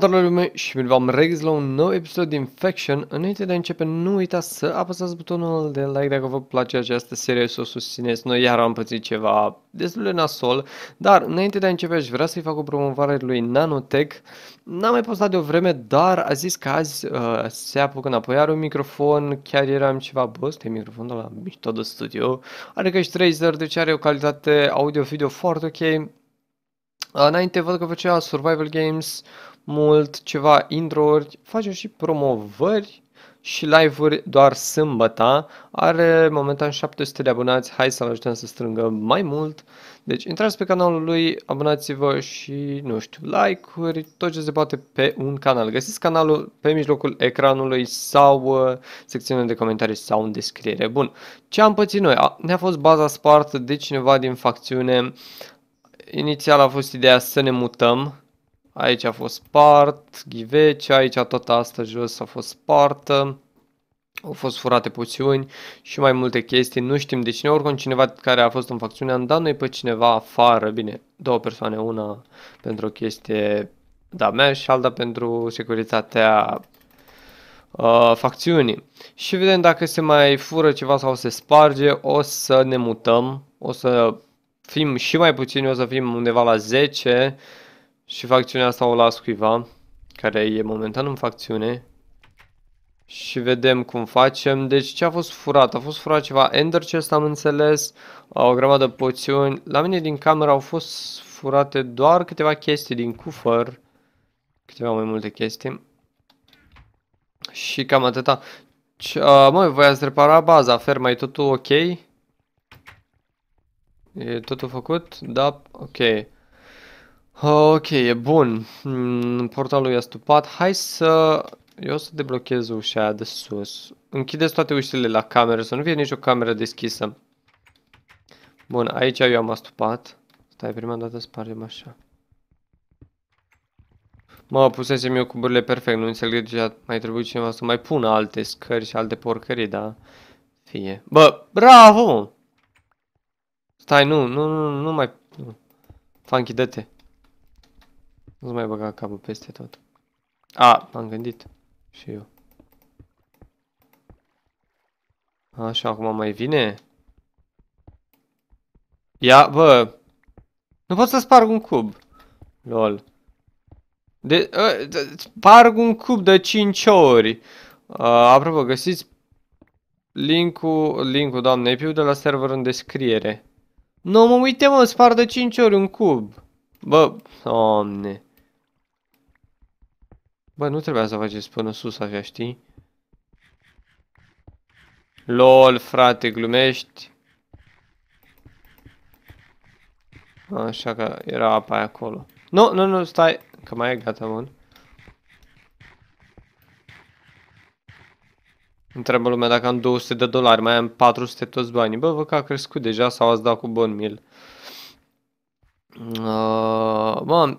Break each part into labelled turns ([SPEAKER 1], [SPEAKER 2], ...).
[SPEAKER 1] Doamne lume și bine v-am regăsit la un nou episod din Faction. Înainte de a începe, nu uita să apăsați butonul de like dacă vă place această serie să o susțineți. Noi iar am pățit ceva destul de nasol, dar înainte de a începe aș vrea să-i fac o promovare lui Nanotech. N-am mai postat de o vreme, dar a zis că azi uh, se apucă înapoi, are un microfon, chiar eram ceva, bost, e microfonul la mișto de studio, are că și Razer, deci are o calitate audio-video foarte ok. Înainte văd că făcea Survival Games, mult, ceva intro-uri, face și promovări și live-uri doar sâmbătă. Are momentan 700 de abonați, hai să-l ajutăm să strângă mai mult. Deci intrați pe canalul lui, abonați-vă și, nu știu, like-uri, tot ce se poate pe un canal. Găsiți canalul pe mijlocul ecranului sau uh, secțiunea de comentarii sau în descriere. Bun, ce am pățit noi? A, ne-a fost baza spartă de cineva din facțiune. Inițial a fost ideea să ne mutăm Aici a fost spart ghivece, aici tot asta jos a fost spartă. Au fost furate poțiuni și mai multe chestii. Nu știm de cine, oricum cineva care a fost în facțiune am dat noi pe cineva afară. Bine, două persoane, una pentru o chestie da mea și alta pentru securitatea uh, facțiunii. Și vedem dacă se mai fură ceva sau se sparge, o să ne mutăm, o să fim și mai puțini, o să fim undeva la 10 și facțiunea asta o las cuiva, care e momentan în facțiune. Și vedem cum facem. Deci ce a fost furat? A fost furat ceva Ender Chest, am înțeles, o grămadă poțiuni. La mine din cameră au fost furate doar câteva chestii din cufăr. Câteva mai multe chestii. Și cam atâta. a, măi, voi ați repara baza, ferma, e totul ok? E totul făcut? Da, ok. Ok, e bun. Hmm, portalul e stupat. Hai să... Eu o să deblochez ușa aia de sus. Închideți toate ușile la cameră, să nu fie nicio cameră deschisă. Bun, aici eu am astupat. Stai, prima dată spargem așa. Mă, pusesem eu cuburile perfect, nu înțeleg de ce mai trebuie cineva să mai pună alte scări și alte porcării, da? Fie. Bă, bravo! Stai, nu, nu, nu, nu mai... Nu. Funky, dă-te. Nu-ți mai băga capul peste tot. A, m-am gândit. Și eu. Așa, acum mai vine? Ia, bă! Nu pot să sparg un cub. Lol. De, uh, de, sparg un cub de 5 ori. Uh, apropo, găsiți linkul, linkul doamne, Epiu de la server în descriere. Nu, mă uite, mă, spar de 5 ori un cub. Bă, doamne. Bă, nu trebuia să faceți până sus așa, știi? LOL, frate, glumești? Așa că era apa aia acolo. Nu, nu, nu, stai, că mai e gata, bun. Întreabă lumea dacă am 200 de dolari, mai am 400 toți banii. Bă, vă că a crescut deja sau ați dat cu bon mil. Uh, bă,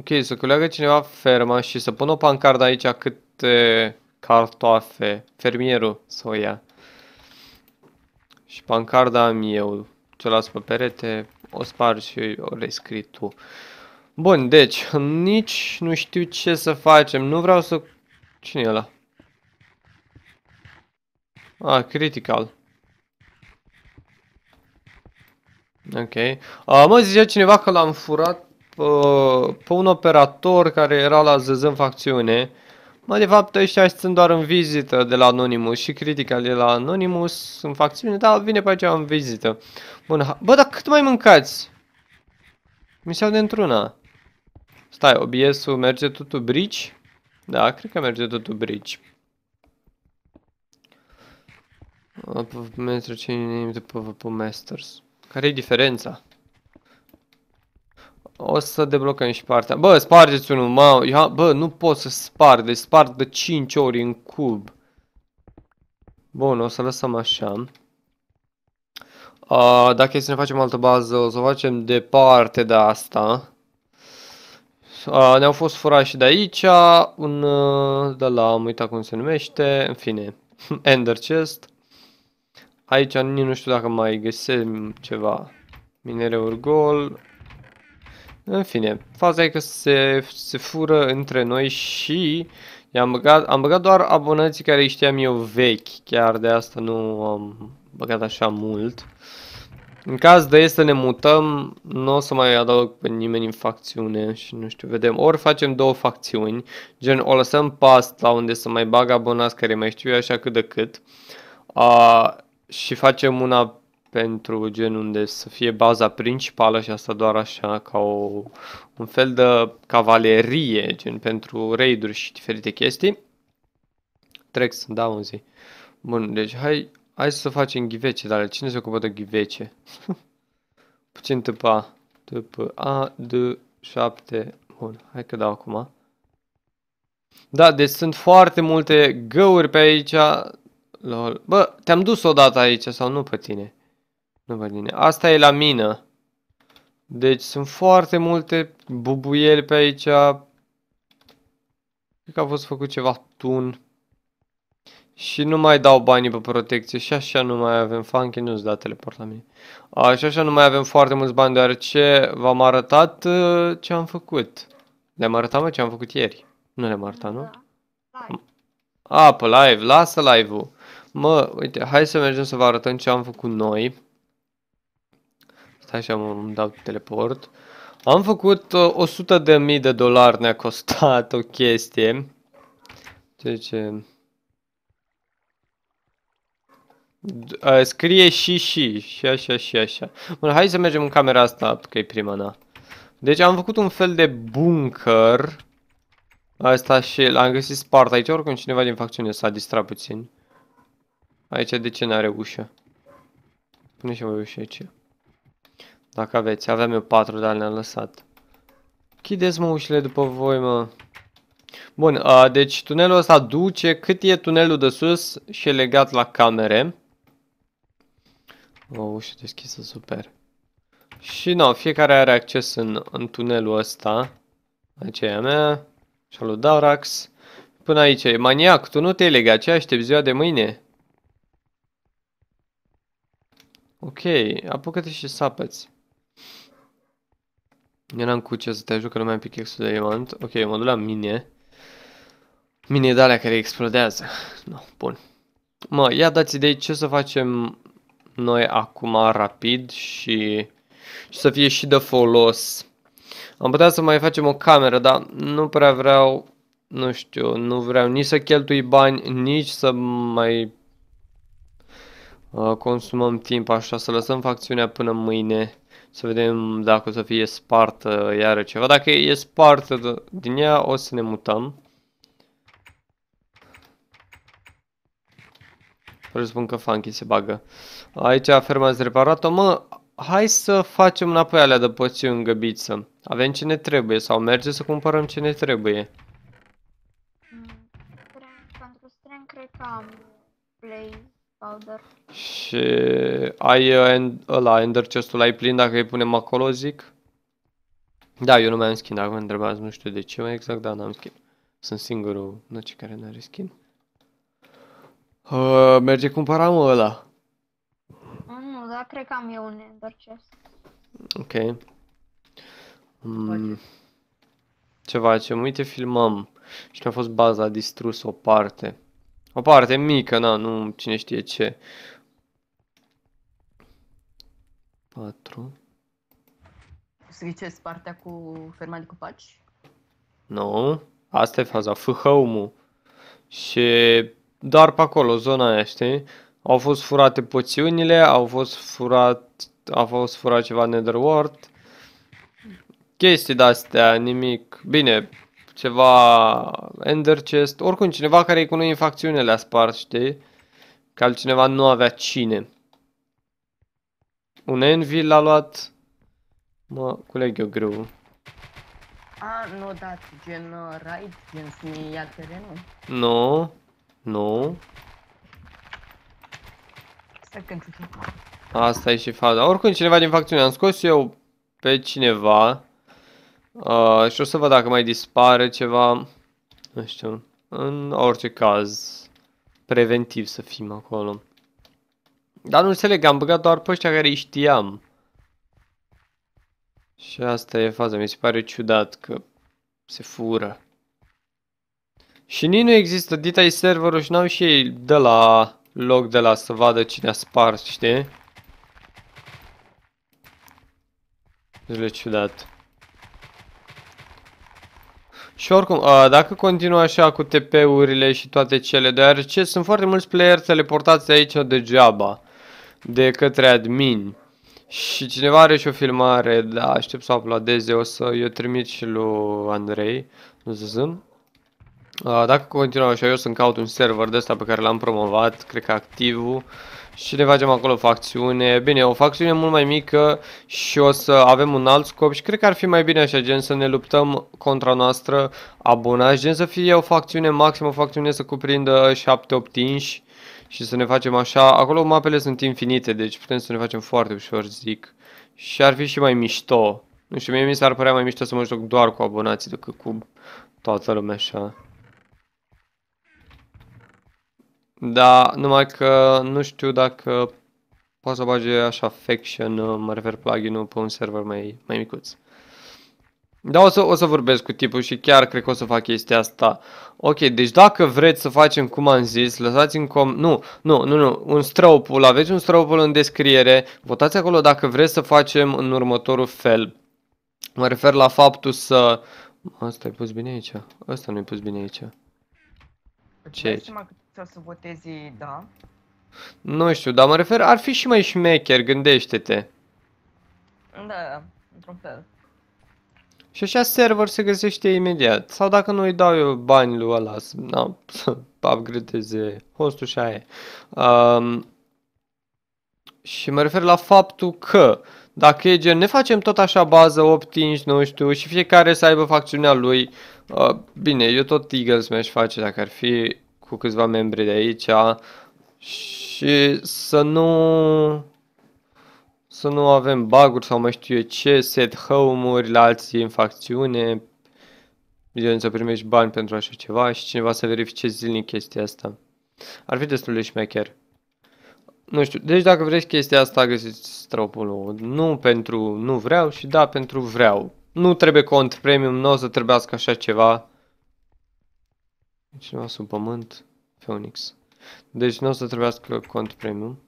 [SPEAKER 1] Ok, să culeagă cineva ferma și să pună o pancardă aici câte cartoafe fermierul să o ia. Și pancarda am eu, ce las pe perete, o spar și o rescrii tu. Bun, deci, nici nu știu ce să facem, nu vreau să... Cine e ăla? Ah, critical. Ok. Uh, mă, zicea cineva că l-am furat pe un operator care era la ZZ în facțiune. Mă, de fapt, ăștia sunt doar în vizită de la Anonymous și critica de la Anonymous în facțiune, dar vine pe aici în vizită. Bun, bă, dar cât mai mâncați? Mi se iau într una Stai, OBS-ul merge totul bridge? Da, cred că merge totul bridge. Master, cine numește PvP Masters? Care e diferența? O să deblocăm și partea. Bă, spargeți unul, mă. ia, bă, nu pot să sparg, deci sparg de 5 ori în cub. Bun, o să lăsăm așa. Uh, dacă e să ne facem altă bază, o să o facem departe de asta. Uh, Ne-au fost furați și de aici. Un, uh, de la, am uitat cum se numește. În fine, Ender Chest. Aici nici nu știu dacă mai găsim ceva. Minereuri gol. În fine, faza e că se, se fură între noi și am băgat, am băgat doar abonații care îi știam eu vechi, chiar de asta nu am băgat așa mult. În caz de să ne mutăm, nu o să mai adaug pe nimeni în facțiune și nu știu, vedem. Ori facem două facțiuni, gen o lăsăm past la unde să mai bag abonați care mai știu eu așa cât de cât. A, și facem una pentru gen unde să fie baza principală și asta doar așa ca o, un fel de cavalerie, gen pentru raiduri și diferite chestii. Trec să dau un zi. Bun, deci hai, hai să facem ghivece, dar cine se ocupă de ghivece? Puțin tăpa. Tâpă A, D, 7. Bun, hai că dau acum. Da, deci sunt foarte multe găuri pe aici. Lol. Bă, te-am dus odată aici sau nu pe tine? Nu văd bine. Asta e la mină. Deci sunt foarte multe bubuieli pe aici. Cred că a fost făcut ceva tun. Și nu mai dau banii pe protecție și așa nu mai avem funky, nu-ți da teleport la mine. A, și așa nu mai avem foarte mulți bani deoarece v-am arătat uh, ce am făcut. Le-am arătat mă ce am făcut ieri. Nu le-am arătat, nu? Apă, live, lasă live-ul. Mă, uite, hai să mergem să vă arătăm ce am făcut noi. Stai și am îmi dau teleport. Am făcut 100 uh, de mii de dolari ne-a costat o chestie. Deci... Uh, scrie și și, și așa, și așa. Bun, hai să mergem în camera asta, că e prima, na. Deci am făcut un fel de bunker. Asta și l-am găsit spart aici, oricum cineva din facțiune s-a distrat puțin. Aici de ce n-are ușă? Pune și voi ușă aici. Dacă aveți, aveam eu patru, dar ne am lăsat. Chideți mă ușile după voi, mă. Bun, a, deci tunelul ăsta duce cât e tunelul de sus și e legat la camere. O ușă deschisă, super. Și nu, fiecare are acces în, în tunelul ăsta. Aici e a mea și a lui Darax. Până aici e maniac, tu nu te-ai legat, ce aștept ziua de mâine? Ok, apucă-te și sapeți n-am cu ce să te ajut că nu mai am pic de diamant. Ok, mă duc la mine. Mine de alea care explodează. No, bun. Mă, ia dați idei ce să facem noi acum rapid și, și să fie și de folos. Am putea să mai facem o cameră, dar nu prea vreau, nu știu, nu vreau nici să cheltui bani, nici să mai uh, consumăm timp, așa, să lăsăm facțiunea până mâine. Să vedem dacă o să fie spartă iară ceva. Dacă e spartă din ea, o să ne mutăm. Presupun că Funky se bagă. Aici ferma ați reparat-o. Mă, hai să facem înapoi alea de poțiuni găbiță. Avem ce ne trebuie sau merge să cumpărăm ce ne trebuie. Mm, pentru strâng cred că am blaze. Powder. Și ai uh, ăla, ender chest-ul, ai plin dacă îi punem acolo, zic? Da, eu nu mai am skin, mă întrebați, nu știu de ce mai exact, dar n-am skin. Sunt singurul ce care n-are skin. Uh, merge cumpăra mă ăla. Mm, nu, dar cred că am eu un ender chest. Ok. Mm. Ceva ce uite filmăm și ne-a fost baza distrus o parte. O parte mică, na, nu cine știe ce. 4. Sviceți partea cu ferma de copaci? Nu. No. Asta e faza, fâhăumul. Și doar pe acolo, zona aia, știi? Au fost furate poțiunile, au fost furat, a fost furat ceva Netherworld. Chestii de-astea, nimic. Bine, ceva Ender Chest, oricum cineva care e cu noi în facțiune le-a spart, știi? Că altcineva nu avea cine. Un Envy l-a luat... Mă, culeg eu greu. A, nu dați gen uh, raid, gen să ne ia terenul? Nu, nu. Asta e și faza. Oricum cineva din facțiune am scos eu pe cineva Uh, și o să văd dacă mai dispare ceva. Nu știu. În orice caz, preventiv să fim acolo. Dar nu înțeleg, am băgat doar pe ăștia care îi știam. Și asta e faza, mi se pare ciudat că se fură. Și nici nu există, dita e serverul și n-au și ei de la loc de la să vadă cine a spart, știi? Deci ciudat. Și oricum, dacă continuă așa cu TP-urile și toate cele, deoarece sunt foarte mulți player teleportați aici degeaba, de către admin. Și cineva are și o filmare, da, aștept să o uploadeze, o să eu trimit și lui Andrei, nu zâm. Dacă continuăm așa, eu sunt caut un server de ăsta pe care l-am promovat, cred că activul și le facem acolo facțiune. Bine, o facțiune mult mai mică și o să avem un alt scop și cred că ar fi mai bine așa, gen să ne luptăm contra noastră abonați, gen să fie o facțiune maximă, o facțiune să cuprindă 7-8 inși și să ne facem așa. Acolo mapele sunt infinite, deci putem să ne facem foarte ușor, zic. Și ar fi și mai mișto. Nu știu, mie mi s-ar părea mai mișto să mă joc doar cu abonații decât cu toată lumea așa. Da, numai că nu știu dacă poți să bage așa faction, uh, mă refer plugin-ul pe un server mai, mai micuț. Da, o să, o să vorbesc cu tipul și chiar cred că o să fac chestia asta. Ok, deci dacă vreți să facem cum am zis, lăsați în com... Nu, nu, nu, nu, un stropul, aveți un stropul în descriere, votați acolo dacă vreți să facem în următorul fel. Mă refer la faptul să... Asta e pus bine aici, asta nu e pus bine aici. Ce aici? o să votezi da. Nu știu, dar mă refer, ar fi și mai șmecher, gândește-te. Da, da, într-un fel. Și așa server se găsește imediat. Sau dacă nu îi dau eu bani lui ăla să, să upgradeze hostul și aia um, Și mă refer la faptul că dacă e gen, ne facem tot așa bază 8 inch, nu știu, și fiecare să aibă facțiunea lui. Uh, bine, eu tot Eagles mi-aș face dacă ar fi cu câțiva membri de aici și să nu să nu avem baguri sau mai știu eu ce, set home-uri la alții în facțiune, gen să primești bani pentru așa ceva și cineva să verifice zilnic chestia asta. Ar fi destul de șmecher. Nu știu, deci dacă vreți chestia asta, găsiți stropul nu pentru nu vreau și da pentru vreau. Nu trebuie cont premium, nu o să trebuiască așa ceva. Cineva sub pământ, Phoenix. Deci nu o să trebuiască cont premium.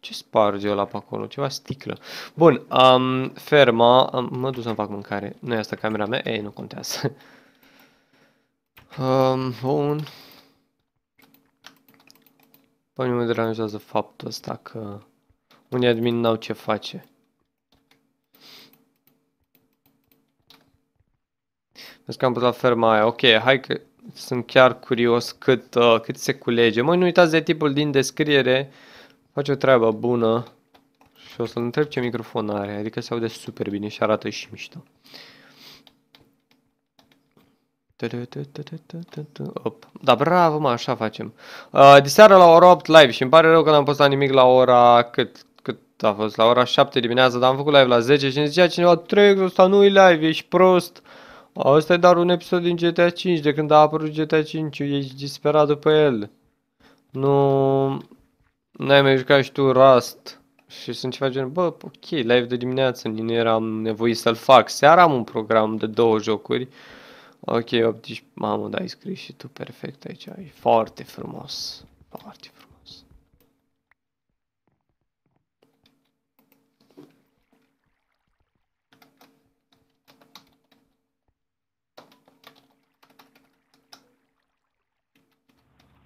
[SPEAKER 1] Ce sparge la pe acolo? Ceva sticlă. Bun, um, ferma. Am, mă duc să-mi fac mâncare. Nu e asta camera mea? Ei, nu contează. um, bun. Păi nu mă deranjează faptul ăsta că unii admin n-au ce face. Vezi că am pus la ferma aia. Ok, hai că sunt chiar curios cât, uh, cât se culege. Mai nu uitați de tipul din descriere, face o treabă bună și o să-l întreb ce microfon are, adică se aude super bine și arată și mișto. Op. Da, bravo, mă, așa facem. Uh, seara la ora 8 live și îmi pare rău că n-am postat nimic la ora cât, cât a fost, la ora 7 dimineața, dar am făcut live la 10 și îmi zicea cineva, trec ăsta nu-i live, ești prost. Uh, Asta e doar un episod din GTA 5, de când a apărut GTA 5, ești disperat după el. Nu... N-ai mai jucat și tu Rust. Și sunt ceva gen, bă, ok, live de dimineață, nu eram nevoit să-l fac. Seara am un program de două jocuri. Ok, 18, mamă, da, ai scris și tu perfect aici, e foarte frumos. Foarte frumos.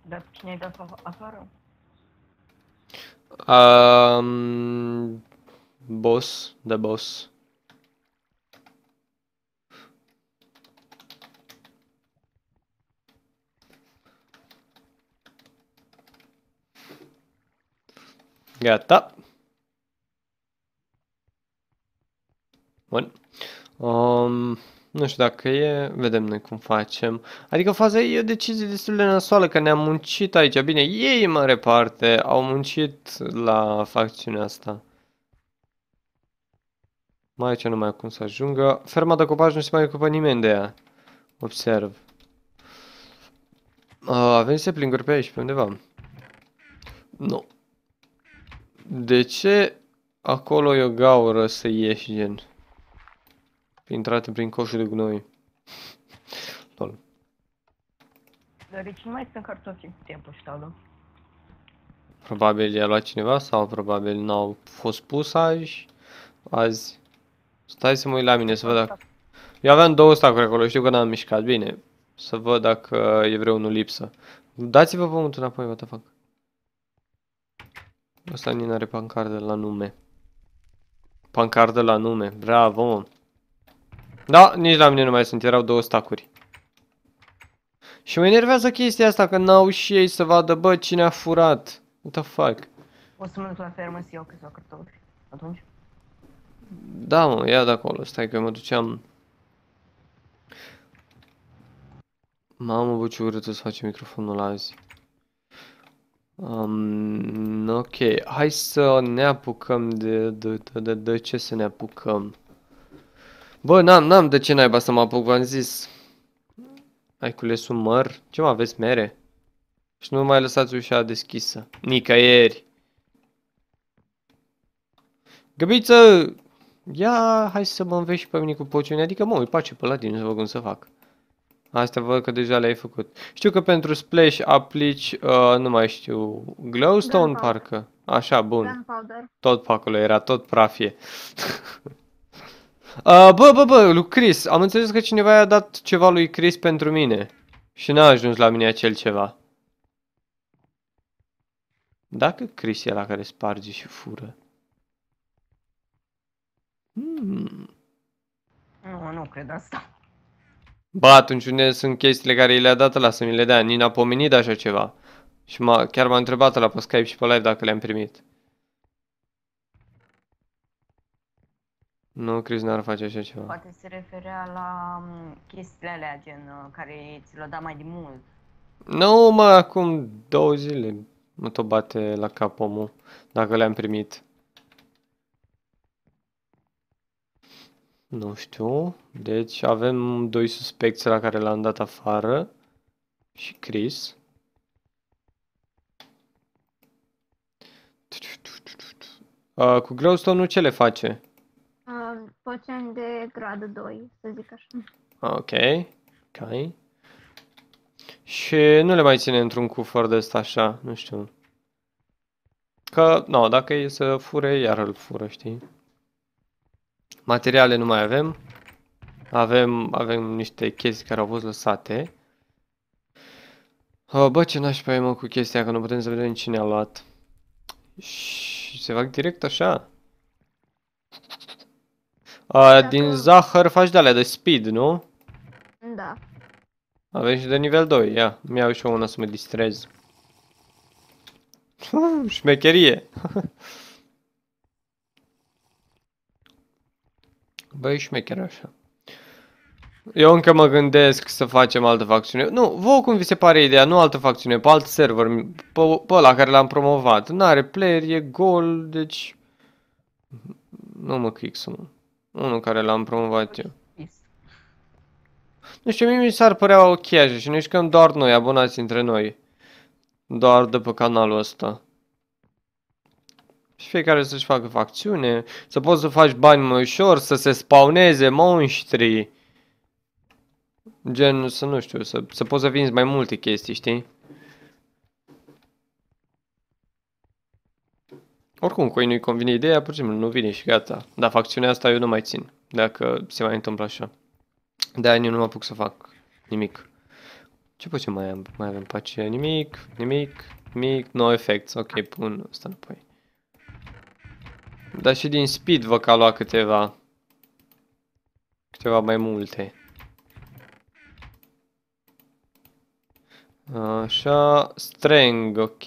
[SPEAKER 1] Babci nie da aferę. Um, boss, the boss. Got that. One. Um. Nu știu dacă e, vedem noi cum facem. Adică faza e o decizie destul de nasoală, că ne-am muncit aici. Bine, ei în mare parte au muncit la facțiunea asta. Mai aici nu mai cum să ajungă. Ferma de copaj nu se mai ocupă nimeni de ea. Observ. Uh, avem plinguri pe aici, pe undeva. Nu. De ce acolo e o gaură să ieși gen? Intrate prin coșul de gunoi. Lol. Dar de ce mai sunt cartofi în timpul ăsta, Probabil i-a luat cineva sau probabil n-au fost pus azi. azi. Stai să mă uit la mine, să văd dacă... Eu aveam două stacuri acolo, știu că n-am mișcat, bine. Să văd dacă e vreunul lipsă. Dați-vă pământul înapoi, what the fuck. Ăsta nu are pancardă la nume. Pancardă la nume, bravo! Da, nici la mine nu mai sunt, erau două stacuri. Și mă enervează chestia asta, că n-au și ei să vadă, bă, cine a furat. What the fuck? O să mă duc la fermă să iau câțiva cartofi. Atunci? Da, mă, ia de acolo, stai că mă duceam... Mamă, bă, ce urât să face microfonul azi. Um, ok, hai să ne apucăm de, de, de, de, de ce să ne apucăm. Bă, n-am, n-am de ce naiba să mă apuc, v-am zis. Ai cules măr? Ce mă aveți mere? Și nu mai lăsați ușa deschisă. Nicăieri. Găbiță! Ia, hai să mă înveți și pe mine cu pociune. Adică mă îi pace pe la nu să văd cum să fac. Asta văd că deja le-ai făcut. Știu că pentru splash aplici, uh, nu mai știu, glowstone parcă. Așa, bun. Tot pe acolo era, tot prafie. Uh, bă, bă, bă, lui Chris, am înțeles că cineva i-a dat ceva lui Chris pentru mine. Și n-a ajuns la mine acel ceva. Dacă Chris e la care sparge și fură. Hmm. Nu, nu cred asta. Ba, atunci unde sunt chestiile care i le-a dat la să mi le dea? Nina a pomenit așa ceva. Și chiar m-a întrebat la pe Skype și pe live dacă le-am primit. Nu, Chris n-ar face așa ceva. Poate se referea la um, chestiile alea, gen, uh, care ți l o da mai de mult. Nu, mă, acum două zile mă te bate la cap omul, dacă le-am primit. Nu știu, deci avem doi suspecți la care l-am dat afară și Chris. Uh, cu Glowstone-ul ce le face? procent de gradul 2, să zic așa. Ok, ok. Și nu le mai ține într-un cufăr de ăsta așa, nu știu. Că, nu, no, dacă e să fure, iar îl fură, știi? Materiale nu mai avem. Avem, avem niște chestii care au fost lăsate. Oh, bă, ce n-aș mă cu chestia, că nu putem să vedem cine a luat. Și se fac direct așa. A, din zahăr faci de alea de speed, nu? Da. Avem și de nivel 2, ia, mi iau și eu una să mă distrez. șmecherie! Băi, șmecher așa. Eu încă mă gândesc să facem altă facțiune. Nu, vouă cum vi se pare ideea, nu altă facțiune, pe alt server, pe, pe ăla care l-am promovat. N-are player, e gol, deci... Nu mă click să mă... Unul care l-am promovat eu. Nu știu, mie mi s-ar părea o cheajă și știu că doar noi, abonați între noi. Doar de pe canalul ăsta. Și fiecare să-și facă facțiune, să poți să faci bani mai ușor, să se spawneze monștrii. Gen, să nu știu, să, să poți să vinzi mai multe chestii, știi? Oricum, cu ei nu-i convine ideea, pur și simplu nu vine și gata. Dar facțiunea asta eu nu mai țin, dacă se mai întâmplă așa. De ani eu nu mă apuc să fac nimic. Ce poți mai am? Mai avem pace? Nimic, nimic, nimic, no effects. Ok, pun ăsta înapoi. Dar și din speed vă ca lua câteva. Câteva mai multe. Așa, strength, ok.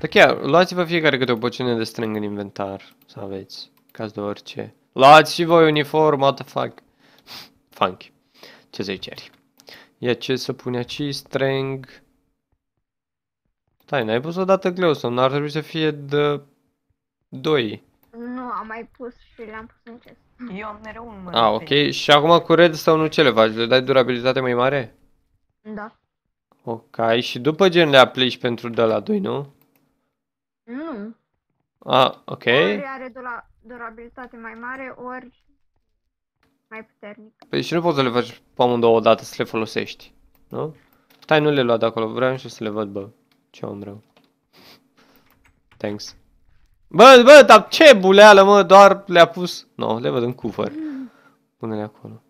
[SPEAKER 1] Da, chiar, luați-vă fiecare câte o bocină de strâng în inventar, să aveți, caz de orice. Luați și voi uniform, what the fuck. Funky. Ce să-i ceri? Ia ce să pune aici, strâng. Stai, n-ai pus odată sau n-ar trebui să fie de... 2. Nu, am mai pus și le-am pus în chest. Eu am mereu un mână. Ah, ok. Și acum cu sau nu ce le faci? Le dai durabilitate mai mare? Da. Ok, și după gen le aplici pentru de la 2, nu? Nu. Ah, ok. Ori are dura durabilitate mai mare, ori mai puternic. Păi și nu poți să le faci pe amândouă odată să le folosești, nu? Stai, nu le lua de acolo, vreau și să le văd, bă. Ce om rău. Thanks. Bă, bă, dar ce buleală, mă, doar le-a pus... No, le văd în cufăr. Pune-le acolo.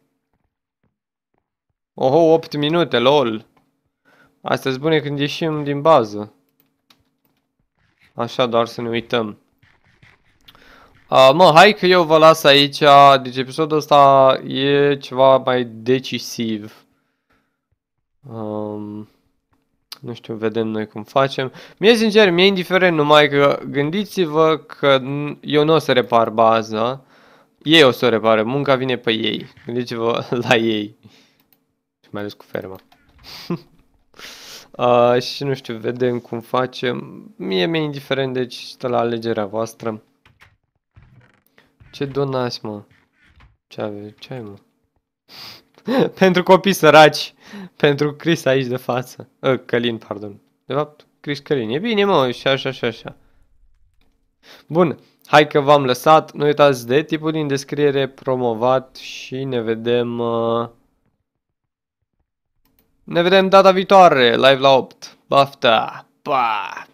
[SPEAKER 1] Oho, 8 minute, lol. Asta-s bune când ieșim din bază. Așa doar să ne uităm. Uh, mă, hai că eu vă las aici, deci episodul ăsta e ceva mai decisiv. Um, nu știu, vedem noi cum facem. Mie, sincer, mi-e indiferent numai că gândiți-vă că eu nu o să repar baza. Ei o să o repare, munca vine pe ei. Gândiți-vă la ei. Și mai ales cu ferma. uh, și nu știu, vedem cum facem. Mie mi-e indiferent, deci stă la alegerea voastră. Ce donați, mă? Ce, ave- ce ai, mă? pentru copii săraci, pentru Chris aici de față. Uh, Călin, pardon. De fapt, Chris Călin. E bine, mă, și așa, și așa. Bun, hai că v-am lăsat. Nu uitați de tipul din descriere promovat și ne vedem... Uh, ne vedem data viitoare, live la 8. Bafta! Pa!